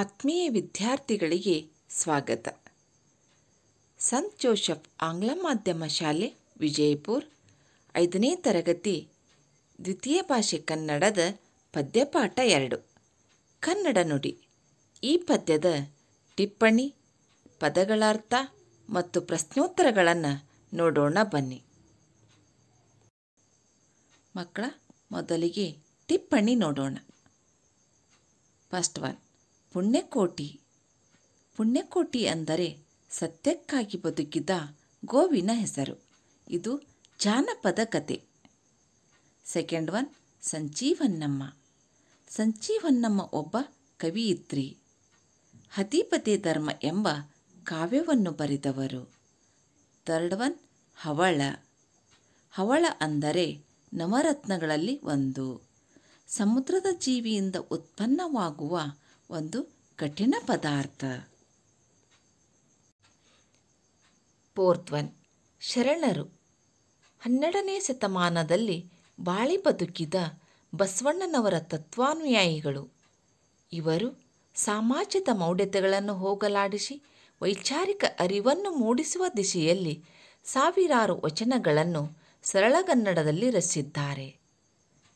ಆತ್ಮೀಯ ವಿದ್ಯಾರ್ಥಿಗಳಿಗೆ ಸ್ವಾಗತ ಸಂತ್ ಜೋಸೆಫ್ ಆಂಗ್ಲ ಮಾಧ್ಯಮ ಶಾಲೆ ವಿಜಯಪುರ್ ಐದನೇ ತರಗತಿ ದ್ವಿತೀಯ ಭಾಷೆ ಕನ್ನಡದ ಪದ್ಯಪಾಠ ಎರಡು ಕನ್ನಡ ನುಡಿ ಈ ಪದ್ಯದ ಟಿಪ್ಪಣಿ ಪದಗಳಾರ್ಥ ಮತ್ತು ಪ್ರಶ್ನೋತ್ತರಗಳನ್ನು ನೋಡೋಣ ಬನ್ನಿ ಮಕ್ಕಳ ಮೊದಲಿಗೆ ಟಿಪ್ಪಣಿ ನೋಡೋಣ ಫಸ್ಟ್ ಒನ್ ಪುಣ್ಯಕೋಟಿ ಪುಣ್ಯಕೋಟಿ ಅಂದರೆ ಸತ್ಯಕ್ಕಾಗಿ ಬದುಕಿದ ಗೋವಿನ ಹೆಸರು ಇದು ಜಾನಪದ ಕತೆ ಸೆಕೆಂಡ್ ಒನ್ ಸಂಜೀವನ್ನಮ್ಮ ಸಂಜೀವನ್ನಮ್ಮ ಒಬ್ಬ ಕವಿಯಿತ್ರಿ ಹತಿಪತಿ ಧರ್ಮ ಎಂಬ ಕಾವ್ಯವನ್ನು ಬರೆದವರು ಥರ್ಡ್ ಒನ್ ಹವಳ ಹವಳ ಅಂದರೆ ನವರತ್ನಗಳಲ್ಲಿ ಒಂದು ಸಮುದ್ರದ ಜೀವಿಯಿಂದ ಉತ್ಪನ್ನವಾಗುವ ಒಂದು ಕಠಿಣ ಪದಾರ್ಥ ಫೋರ್ತ್ ಶರಣರು ಹನ್ನೆರಡನೇ ಶತಮಾನದಲ್ಲಿ ಬಾಳಿ ಬದುಕಿದ ಬಸವಣ್ಣನವರ ತತ್ವಾನುಯಾಯಿಗಳು ಇವರು ಸಾಮಾಜಿಕ ಮೌಢ್ಯತೆಗಳನ್ನು ಹೋಗಲಾಡಿಸಿ ವೈಚಾರಿಕ ಅರಿವನ್ನು ಮೂಡಿಸುವ ದಿಶೆಯಲ್ಲಿ ಸಾವಿರಾರು ವಚನಗಳನ್ನು ಸರಳಗನ್ನಡದಲ್ಲಿ ರಚಿಸಿದ್ದಾರೆ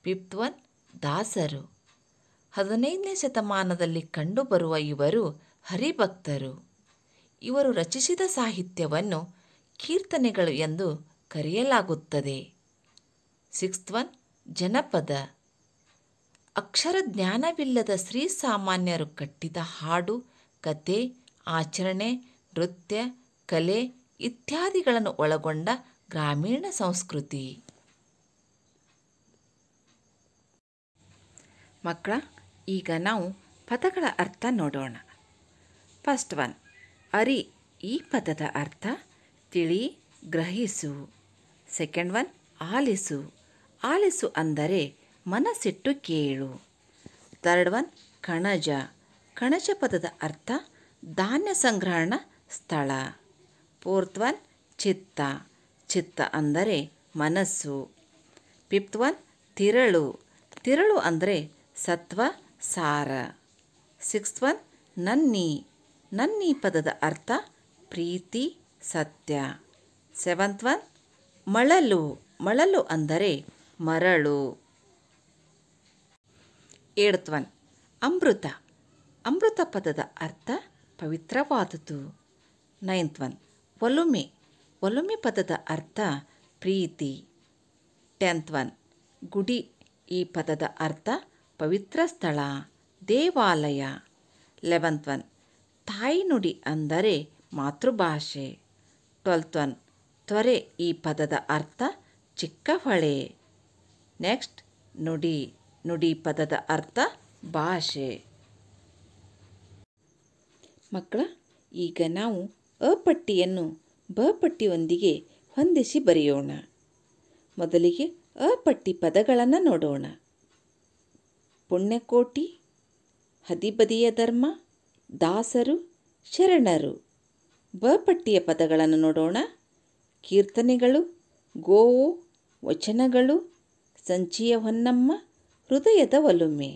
ಪಿಪ್ತ್ವನ್ ದಾಸರು ಹದಿನೈದನೇ ಶತಮಾನದಲ್ಲಿ ಕಂಡುಬರುವ ಇವರು ಹರಿಭಕ್ತರು ಇವರು ರಚಿಸಿದ ಸಾಹಿತ್ಯವನ್ನು ಕೀರ್ತನೆಗಳು ಎಂದು ಕರೆಯಲಾಗುತ್ತದೆ ಸಿಕ್ಸ್ತ್ ಒನ್ ಜನಪದ ಅಕ್ಷರ ಜ್ಞಾನವಿಲ್ಲದ ಸ್ತ್ರೀ ಸಾಮಾನ್ಯರು ಕಟ್ಟಿದ ಹಾಡು ಕತೆ ಆಚರಣೆ ನೃತ್ಯ ಕಲೆ ಇತ್ಯಾದಿಗಳನ್ನು ಒಳಗೊಂಡ ಗ್ರಾಮೀಣ ಸಂಸ್ಕೃತಿ ಮಕ್ಕಳ ಈಗ ನಾವು ಪದಗಳ ಅರ್ಥ ನೋಡೋಣ ಫಸ್ಟ್ ಒನ್ ಅರಿ ಈ ಪದದ ಅರ್ಥ ತಿಳಿ ಗ್ರಹಿಸು ಸೆಕೆಂಡ್ ಒನ್ ಆಲಿಸು ಆಲಿಸು ಅಂದರೆ ಮನಸ್ಸಿಟ್ಟು ಕೇಳು ಥರ್ಡ್ ಒನ್ ಕಣಜ ಕಣಜ ಪದದ ಅರ್ಥ ಧಾನ್ಯ ಸಂಗ್ರಹಣ ಸ್ಥಳ ಫೋರ್ತ್ ಒನ್ ಚಿತ್ತ ಚಿತ್ತ ಅಂದರೆ ಮನಸ್ಸು ಫಿಫ್ತ್ ಒನ್ ತಿರಳು ತಿರಳು ಅಂದರೆ ಸತ್ವ ಸಾರ ಸಿಕ್ಸ್ ಒನ್ ನನ್ನಿ ನನ್ನಿ ಪದದ ಅರ್ಥ ಪ್ರೀತಿ ಸತ್ಯ ಸೆವೆಂತ್ ಒನ್ ಮಳಲು ಮಳಲು ಅಂದರೆ ಮರಳು ಏಡತ್ ಒನ್ ಅಮೃತ ಅಮೃತ ಪದದ ಅರ್ಥ ಪವಿತ್ರವಾದುದು ನೈನ್ತ್ ಒನ್ ಒಲುಮೆ ಒಲುಮೆ ಪದದ ಅರ್ಥ ಪ್ರೀತಿ ಟೆಂತ್ ಒನ್ ಗುಡಿ ಈ ಪದದ ಅರ್ಥ ಪವಿತ್ರ ಸ್ಥಳ ದೇವಾಲಯ ಲೆವೆಂತ್ ಒನ್ ತಾಯ್ನುಡಿ ಅಂದರೆ ಮಾತೃಭಾಷೆ ಟ್ವೆಲ್ತ್ ಒನ್ ತ್ವರೆ ಈ ಪದದ ಅರ್ಥ ಚಿಕ್ಕ ಹೊಳೆ ನೆಕ್ಸ್ಟ್ ನುಡಿ ನುಡಿ ಪದದ ಅರ್ಥ ಭಾಷೆ ಮಕ್ಕಳ ಈಗ ನಾವು ಅ ಪಟ್ಟಿಯನ್ನು ಬ ಪಟ್ಟಿಯೊಂದಿಗೆ ಹೊಂದಿಸಿ ಬರೆಯೋಣ ಮೊದಲಿಗೆ ಅ ಪಟ್ಟಿ ಪದಗಳನ್ನು ನೋಡೋಣ ಪುಣ್ಯಕೋಟಿ ಹದಿಬದಿಯ ಧರ್ಮ ದಾಸರು ಶರಣರು ಬ ಪಟ್ಟಿಯ ಪದಗಳನ್ನು ನೋಡೋಣ ಕೀರ್ತನೆಗಳು ಗೋವು ವಚನಗಳು ಸಂಚಿಯ ಹೊನ್ನಮ್ಮ ಹೃದಯದ ಒಲುಮೆ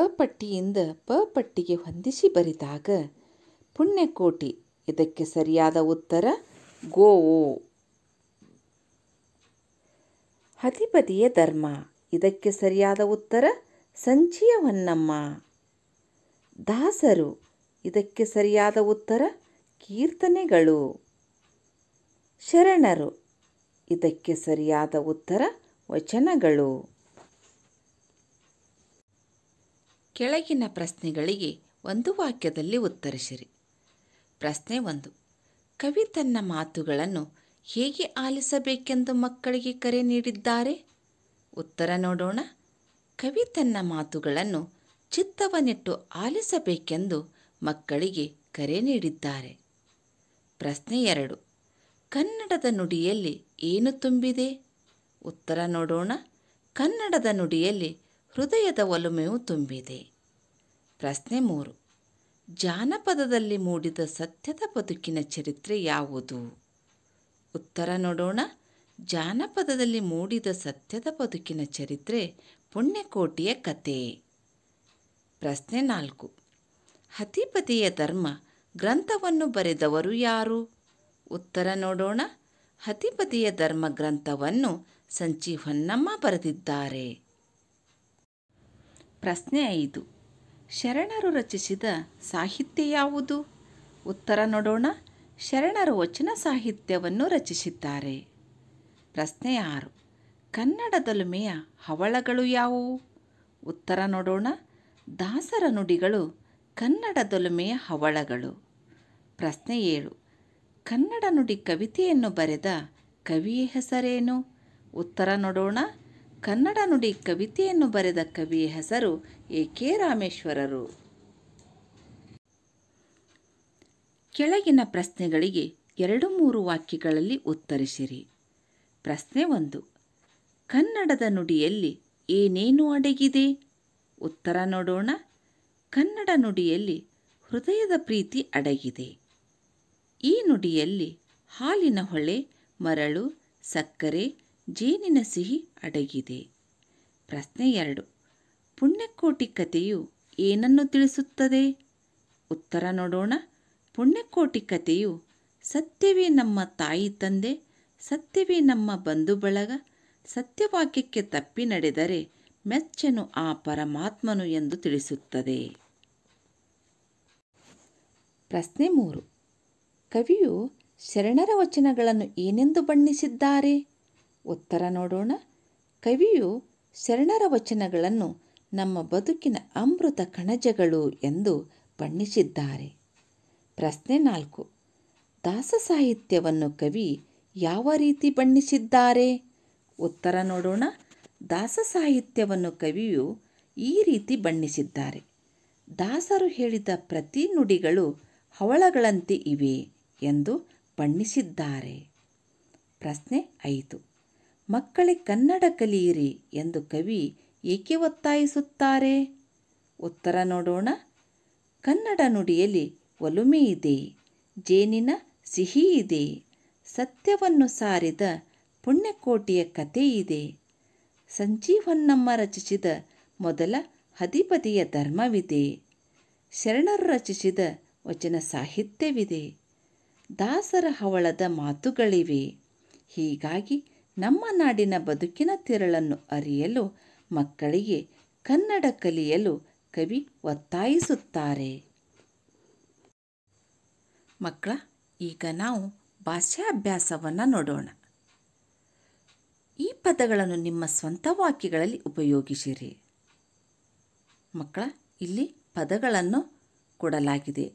ಅ ಪಟ್ಟಿಯಿಂದ ಪ ಪಟ್ಟಿಗೆ ಹೊಂದಿಸಿ ಬರಿದಾಗ ಪುಣ್ಯಕೋಟಿ ಇದಕ್ಕೆ ಸರಿಯಾದ ಉತ್ತರ ಗೋವು ಅಧಿಪತಿಯ ಧರ್ಮ ಇದಕ್ಕೆ ಸರಿಯಾದ ಉತ್ತರ ಸಂಚಿಯ ಹೊನ್ನಮ್ಮ ದಾಸರು ಇದಕ್ಕೆ ಸರಿಯಾದ ಉತ್ತರ ಕೀರ್ತನೆಗಳು ಶರಣರು ಇದಕ್ಕೆ ಸರಿಯಾದ ಉತ್ತರ ವಚನಗಳು ಕೆಳಗಿನ ಪ್ರಶ್ನೆಗಳಿಗೆ ಒಂದು ವಾಕ್ಯದಲ್ಲಿ ಉತ್ತರಿಸಿರಿ ಪ್ರಶ್ನೆ ಒಂದು ಕವಿ ತನ್ನ ಮಾತುಗಳನ್ನು ಹೇಗೆ ಆಲಿಸಬೇಕೆಂದು ಮಕ್ಕಳಿಗೆ ಕರೆ ನೀಡಿದ್ದಾರೆ ಉತ್ತರ ನೋಡೋಣ ಕವಿ ತನ್ನ ಮಾತುಗಳನ್ನು ಚಿತ್ತವನಿಟ್ಟು ಆಲಿಸಬೇಕೆಂದು ಮಕ್ಕಳಿಗೆ ಕರೆ ನೀಡಿದ್ದಾರೆ ಪ್ರಶ್ನೆ ಎರಡು ಕನ್ನಡದ ನುಡಿಯಲ್ಲಿ ಏನು ತುಂಬಿದೆ ಉತ್ತರ ನೋಡೋಣ ಕನ್ನಡದ ನುಡಿಯಲ್ಲಿ ಹೃದಯದ ಒಲುಮೆಯು ತುಂಬಿದೆ ಪ್ರಶ್ನೆ ಮೂರು ಜಾನಪದದಲ್ಲಿ ಮೂಡಿದ ಸತ್ಯದ ಬದುಕಿನ ಚರಿತ್ರೆ ಯಾವುದು ಉತ್ತರ ನೋಡೋಣ ಜಾನಪದದಲ್ಲಿ ಮೂಡಿದ ಸತ್ಯದ ಬದುಕಿನ ಚರಿತ್ರೆ ಪುಣ್ಯಕೋಟಿಯ ಕತೆ ಪ್ರಶ್ನೆ ನಾಲ್ಕು ಹತಿಪತಿಯ ಧರ್ಮ ಗ್ರಂಥವನ್ನು ಬರೆದವರು ಯಾರು ಉತ್ತರ ನೋಡೋಣ ಹತಿಪತಿಯ ಧರ್ಮ ಗ್ರಂಥವನ್ನು ಸಂಚಿ ಹೊನ್ನಮ್ಮ ಬರೆದಿದ್ದಾರೆ ಪ್ರಶ್ನೆ ಐದು ಶರಣರು ರಚಿಸಿದ ಸಾಹಿತ್ಯ ಯಾವುದು ಉತ್ತರ ನೋಡೋಣ ಶರಣರು ವಚನ ಸಾಹಿತ್ಯವನ್ನು ರಚಿಸಿದ್ದಾರೆ ಪ್ರಶ್ನೆ ಆರು ಕನ್ನಡ ದೊಲುಮೆಯ ಹವಳಗಳು ಯಾವುವು ಉತ್ತರ ನೋಡೋಣ ದಾಸರ ನುಡಿಗಳು ಕನ್ನಡ ದೊಲುಮೆಯ ಹವಳಗಳು ಪ್ರಶ್ನೆ ಏಳು ಕನ್ನಡ ನುಡಿ ಕವಿತೆಯನ್ನು ಬರೆದ ಕವಿಯ ಹೆಸರೇನು ಉತ್ತರ ನೋಡೋಣ ಕನ್ನಡ ನುಡಿ ಕವಿತೆಯನ್ನು ಬರೆದ ಕವಿಯ ಹೆಸರು ಎ ಕೆ ರಾಮೇಶ್ವರರು ಕೆಳಗಿನ ಪ್ರಶ್ನೆಗಳಿಗೆ ಎರಡು ಮೂರು ವಾಕ್ಯಗಳಲ್ಲಿ ಉತ್ತರಿಸಿರಿ ಪ್ರಶ್ನೆ ಒಂದು ಕನ್ನಡದ ನುಡಿಯಲ್ಲಿ ಏನೇನು ಅಡಗಿದೆ ಉತ್ತರ ನೋಡೋಣ ಕನ್ನಡ ನುಡಿಯಲ್ಲಿ ಹೃದಯದ ಪ್ರೀತಿ ಅಡಗಿದೆ ಈ ನುಡಿಯಲ್ಲಿ ಹಾಲಿನ ಹೊಳೆ ಮರಳು ಸಕ್ಕರೆ ಜೇನಿನ ಸಿಹಿ ಅಡಗಿದೆ ಪ್ರಶ್ನೆ ಎರಡು ಪುಣ್ಯಕೋಟಿ ಕಥೆಯು ಏನನ್ನು ತಿಳಿಸುತ್ತದೆ ಉತ್ತರ ನೋಡೋಣ ಪುಣ್ಯಕೋಟಿ ಕಥೆಯು ಸತ್ಯವೇ ನಮ್ಮ ತಾಯಿ ತಂದೆ ಸತ್ಯವೇ ನಮ್ಮ ಬಂಧು ಬಳಗ ಸತ್ಯವಾಕ್ಯಕ್ಕೆ ತಪ್ಪಿ ನಡೆದರೆ ಮೆಚ್ಚನು ಆ ಪರಮಾತ್ಮನು ಎಂದು ತಿಳಿಸುತ್ತದೆ ಪ್ರಶ್ನೆ ಮೂರು ಕವಿಯು ಶರಣರ ವಚನಗಳನ್ನು ಏನೆಂದು ಬಣ್ಣಿಸಿದ್ದಾರೆ ಉತ್ತರ ನೋಡೋಣ ಕವಿಯು ಶರಣರ ವಚನಗಳನ್ನು ನಮ್ಮ ಬದುಕಿನ ಅಮೃತ ಕಣಜಗಳು ಎಂದು ಬಣ್ಣಿಸಿದ್ದಾರೆ ಪ್ರಶ್ನೆ ನಾಲ್ಕು ದಾಸ ಸಾಹಿತ್ಯವನ್ನು ಕವಿ ಯಾವ ರೀತಿ ಬಣ್ಣಿಸಿದ್ದಾರೆ ಉತ್ತರ ನೋಡೋಣ ದಾಸ ಸಾಹಿತ್ಯವನ್ನು ಕವಿಯು ಈ ರೀತಿ ಬಣ್ಣಿಸಿದ್ದಾರೆ ದಾಸರು ಹೇಳಿದ ಪ್ರತಿ ನುಡಿಗಳು ಹವಳಗಳಂತೆ ಇವೆ ಎಂದು ಬಣ್ಣಿಸಿದ್ದಾರೆ ಪ್ರಶ್ನೆ ಐದು ಮಕ್ಕಳೇ ಕನ್ನಡ ಕಲಿಯಿರಿ ಎಂದು ಕವಿ ಏಕೆ ಒತ್ತಾಯಿಸುತ್ತಾರೆ ಉತ್ತರ ನೋಡೋಣ ಕನ್ನಡ ನುಡಿಯಲ್ಲಿ ಒಲುಮೆ ಇದೆ ಜೇನಿನ ಸಿಹಿ ಇದೆ ಸತ್ಯವನ್ನು ಸಾರಿದ ಪುಣ್ಯಕೋಟಿಯ ಕತೆ ಇದೆ ಸಂಜೀವನ್ನಮ್ಮ ರಚಿಸಿದ ಮೊದಲ ಹದಿಪದಿಯ ಧರ್ಮವಿದೆ ಶರಣರು ರಚಿಸಿದ ವಚನ ಸಾಹಿತ್ಯವಿದೆ ದಾಸರ ಹವಳದ ಮಾತುಗಳಿವೆ ಹೀಗಾಗಿ ನಮ್ಮ ನಾಡಿನ ಬದುಕಿನ ತಿರಳನ್ನು ಅರಿಯಲು ಮಕ್ಕಳಿಗೆ ಕನ್ನಡ ಕಲಿಯಲು ಕವಿ ಒತ್ತಾಯಿಸುತ್ತಾರೆ ಮಕ್ಕಳ ಈಗ ನಾವು ಭಾಷಾ ನೋಡೋಣ ಈ ಪದಗಳನ್ನು ನಿಮ್ಮ ಸ್ವಂತ ವಾಕ್ಯಗಳಲ್ಲಿ ಉಪಯೋಗಿಸಿರಿ ಮಕ್ಕಳ ಇಲ್ಲಿ ಪದಗಳನ್ನು ಕೊಡಲಾಗಿದೆ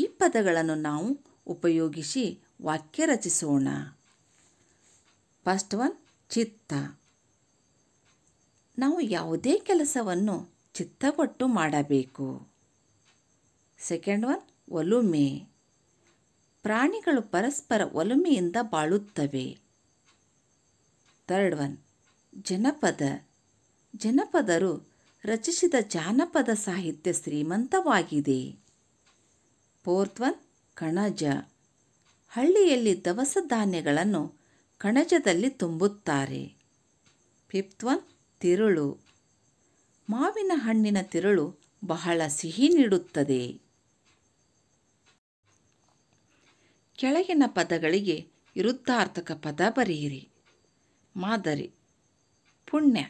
ಈ ಪದಗಳನ್ನು ನಾವು ಉಪಯೋಗಿಸಿ ವಾಕ್ಯ ರಚಿಸೋಣ ಫಸ್ಟ್ ಒನ್ ಚಿತ್ತ ನಾವು ಯಾವುದೇ ಕೆಲಸವನ್ನು ಚಿತ್ತಗೊಟ್ಟು ಮಾಡಬೇಕು ಸೆಕೆಂಡ್ ಒನ್ ಒಲುಮೆ ಪ್ರಾಣಿಗಳು ಪರಸ್ಪರ ಒಲುಮೆಯಿಂದ ಬಾಳುತ್ತವೆ ಥರ್ಡ್ ಒನ್ ಜನಪದ ಜನಪದರು ರಚಿಸಿದ ಜಾನಪದ ಸಾಹಿತ್ಯ ಶ್ರೀಮಂತವಾಗಿದೆ ಫೋರ್ತ್ ಒನ್ ಕಣಜ ಹಳ್ಳಿಯಲ್ಲಿ ದವಸ ಧಾನ್ಯಗಳನ್ನು ಕಣಜದಲ್ಲಿ ತುಂಬುತ್ತಾರೆ ಫಿಫ್ತ್ ಒನ್ ತಿರುಳು ಮಾವಿನ ಹಣ್ಣಿನ ತಿರುಳು ಬಹಳ ಸಿಹಿ ನೀಡುತ್ತದೆ ಕೆಳಗಿನ ಪದಗಳಿಗೆ ವಿರುದ್ಧಾರ್ಥಕ ಪದ ಬರೆಯಿರಿ ಮಾದರಿ ಪುಣ್ಯ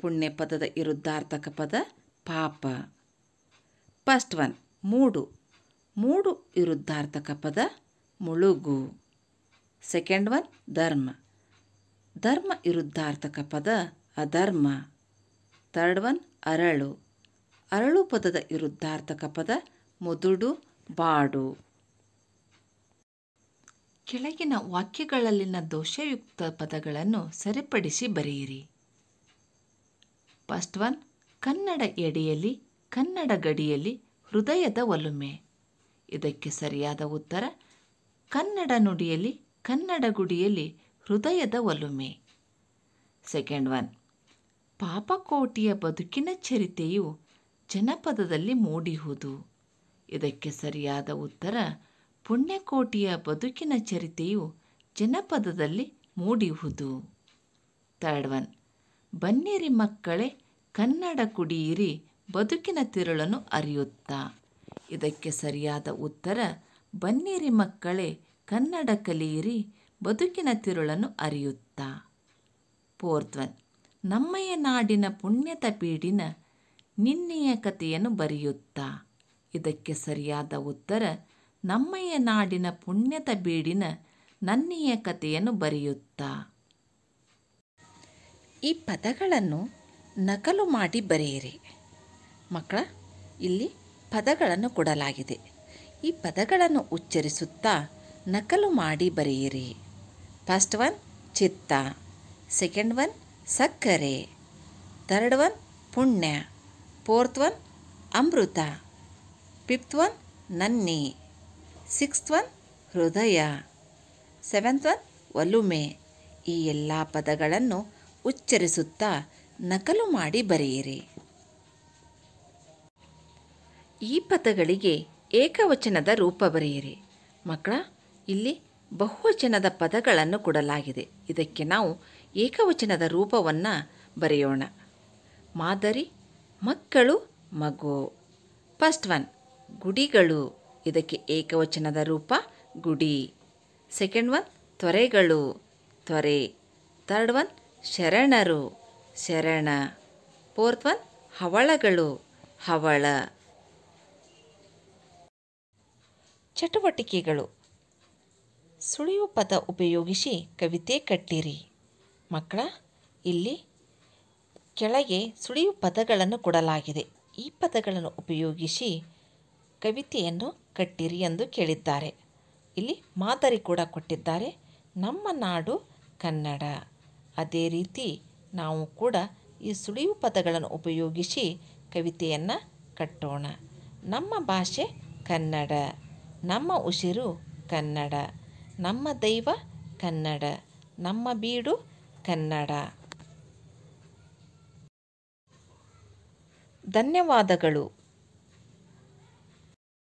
ಪುಣ್ಯ ಪದದ ವಿರುದ್ಧಾರ್ಥಕ ಪದ ಪಾಪ ಫಸ್ಟ್ ಒನ್ ಮೂಡು ಮೂಡು ವಿರುದ್ಧಾರ್ಥಕ ಪದ ಮುಳುಗು ಸೆಕೆಂಡ್ ಒನ್ ಧರ್ಮ ಧರ್ಮ ವಿರುದ್ಧಾರ್ಥಕ ಪದ ಅಧರ್ಮ ಥರ್ಡ್ ಒನ್ ಅರಳು ಅರಳು ಪದದ ವಿರುದ್ಧಾರ್ಥಕ ಪದ ಮುದುಡು ಬಾಡು ಕೆಳಗಿನ ವಾಕ್ಯಗಳಲ್ಲಿನ ದೋಷಯುಕ್ತ ಪದಗಳನ್ನು ಸರಿಪಡಿಸಿ ಬರೆಯಿರಿ ಫಸ್ಟ್ ಒನ್ ಕನ್ನಡ ಎಡೆಯಲ್ಲಿ ಕನ್ನಡ ಗಡಿಯಲ್ಲಿ ಹೃದಯದ ಒಲುಮೆ ಇದಕ್ಕೆ ಸರಿಯಾದ ಉತ್ತರ ಕನ್ನಡ ನುಡಿಯಲ್ಲಿ ಕನ್ನಡ ಗುಡಿಯಲ್ಲಿ ಹೃದಯದ ಒಲುಮೆ ಸೆಕೆಂಡ್ ಒನ್ ಪಾಪಕೋಟಿಯ ಬದುಕಿನ ಚರಿತೆಯು ಜನಪದದಲ್ಲಿ ಮೂಡಿಹುದು ಇದಕ್ಕೆ ಸರಿಯಾದ ಉತ್ತರ ಪುಣ್ಯಕೋಟಿಯ ಬದುಕಿನ ಚರಿತೆಯು ಜನಪದದಲ್ಲಿ ಮೂಡಿಹುದು ಥರ್ಡ್ ಒನ್ ಬನ್ನಿರಿ ಮಕ್ಕಳೇ ಕನ್ನಡ ಕುಡಿಯಿರಿ ಬದುಕಿನ ತಿರುಳನ್ನು ಅರಿಯುತ್ತಾ ಇದಕ್ಕೆ ಸರಿಯಾದ ಉತ್ತರ ಬನ್ನಿರಿ ಮಕ್ಕಳೇ ಕನ್ನಡ ಕಲಿಯಿರಿ ಬದುಕಿನ ತಿರುಳನ್ನು ಅರಿಯುತ್ತಾ ಫೋರ್ತ್ ಒನ್ ನಮ್ಮಯ ನಾಡಿನ ಪುಣ್ಯತ ಪೀಡಿನ ನಿನ್ನೆಯ ಕಥೆಯನ್ನು ಬರೆಯುತ್ತಾ ಇದಕ್ಕೆ ಸರಿಯಾದ ಉತ್ತರ ನಮ್ಮಯ್ಯ ನಾಡಿನ ಪುಣ್ಯದ ಬೀಡಿನ ನನ್ನಿಯ ಕಥೆಯನ್ನು ಬರೆಯುತ್ತಾ ಈ ಪದಗಳನ್ನು ನಕಲು ಮಾಡಿ ಬರೆಯಿರಿ ಮಕ್ಕಳ ಇಲ್ಲಿ ಪದಗಳನ್ನು ಕೊಡಲಾಗಿದೆ ಈ ಪದಗಳನ್ನು ಉಚ್ಚರಿಸುತ್ತಾ ನಕಲು ಮಾಡಿ ಬರೆಯಿರಿ ಫಸ್ಟ್ ಒನ್ ಚಿತ್ತ ಸೆಕೆಂಡ್ ಒನ್ ಸಕ್ಕರೆ ಥರ್ಡ್ ಒನ್ ಪುಣ್ಯ ಫೋರ್ತ್ ಒನ್ ಅಮೃತ ಫಿಫ್ತ್ ಒನ್ ನನ್ನಿ ಸಿಕ್ಸ್ತ್ ಒನ್ ಹೃದಯ ಸೆವೆಂತ್ ಒನ್ ಒಲುಮೆ ಈ ಎಲ್ಲ ಪದಗಳನ್ನು ಉಚ್ಚರಿಸುತ್ತಾ ನಕಲು ಮಾಡಿ ಬರೆಯಿರಿ ಈ ಪದಗಳಿಗೆ ಏಕವಚನದ ರೂಪ ಬರೆಯಿರಿ ಮಕ್ಕಳ ಇಲ್ಲಿ ಬಹುವಚನದ ಪದಗಳನ್ನು ಕೊಡಲಾಗಿದೆ ಇದಕ್ಕೆ ನಾವು ಏಕವಚನದ ರೂಪವನ್ನು ಬರೆಯೋಣ ಮಾದರಿ ಮಕ್ಕಳು ಮಗು ಫಸ್ಟ್ ಒನ್ ಗುಡಿಗಳು ಇದಕ್ಕೆ ಏಕವಚನದ ರೂಪ ಗುಡಿ ಸೆಕೆಂಡ್ ಒನ್ ತ್ವರೆಗಳು ತ್ವರೆ ಥರ್ಡ್ ಒನ್ ಶರಣರು ಶರಣ ಫೋರ್ತ್ ಒನ್ ಹವಳಗಳು ಹವಳ ಚಟುವಟಿಕೆಗಳು ಸುಳಿವು ಪದ ಉಪಯೋಗಿಸಿ ಕವಿತೆ ಕಟ್ಟಿರಿ ಮಕ್ಕಳ ಇಲ್ಲಿ ಕೆಳಗೆ ಸುಳಿವು ಪದಗಳನ್ನು ಕೊಡಲಾಗಿದೆ ಈ ಪದಗಳನ್ನು ಉಪಯೋಗಿಸಿ ಕವಿತೆಯನ್ನು ಕಟ್ಟಿರಿ ಎಂದು ಕೇಳಿದ್ದಾರೆ ಇಲ್ಲಿ ಮಾದರಿ ಕೂಡ ಕೊಟ್ಟಿದ್ದಾರೆ ನಮ್ಮ ನಾಡು ಕನ್ನಡ ಅದೇ ರೀತಿ ನಾವು ಕೂಡ ಈ ಸುಳಿವು ಪದಗಳನ್ನು ಉಪಯೋಗಿಸಿ ಕವಿತೆಯನ್ನು ಕಟ್ಟೋಣ ನಮ್ಮ ಭಾಷೆ ಕನ್ನಡ ನಮ್ಮ ಉಸಿರು ಕನ್ನಡ ನಮ್ಮ ದೈವ ಕನ್ನಡ ನಮ್ಮ ಬೀಡು ಕನ್ನಡ ಧನ್ಯವಾದಗಳು